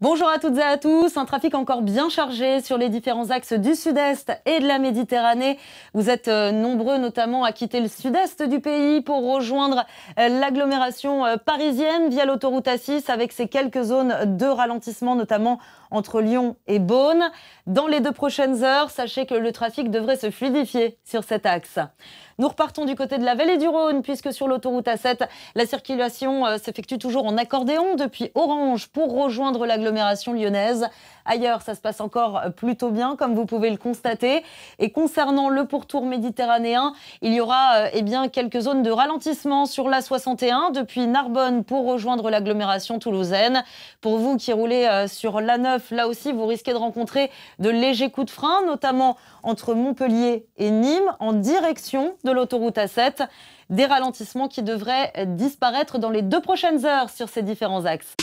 Bonjour à toutes et à tous. Un trafic encore bien chargé sur les différents axes du sud-est et de la Méditerranée. Vous êtes euh, nombreux notamment à quitter le sud-est du pays pour rejoindre euh, l'agglomération euh, parisienne via l'autoroute A6 avec ses quelques zones de ralentissement, notamment entre Lyon et Beaune. Dans les deux prochaines heures, sachez que le trafic devrait se fluidifier sur cet axe. Nous repartons du côté de la vallée du Rhône, puisque sur l'autoroute A7, la circulation s'effectue toujours en accordéon depuis Orange pour rejoindre l'agglomération l'agglomération lyonnaise. Ailleurs, ça se passe encore plutôt bien, comme vous pouvez le constater. Et concernant le pourtour méditerranéen, il y aura eh bien, quelques zones de ralentissement sur la 61 depuis Narbonne pour rejoindre l'agglomération toulousaine. Pour vous qui roulez euh, sur la 9, là aussi, vous risquez de rencontrer de légers coups de frein, notamment entre Montpellier et Nîmes, en direction de l'autoroute A7. Des ralentissements qui devraient disparaître dans les deux prochaines heures sur ces différents axes.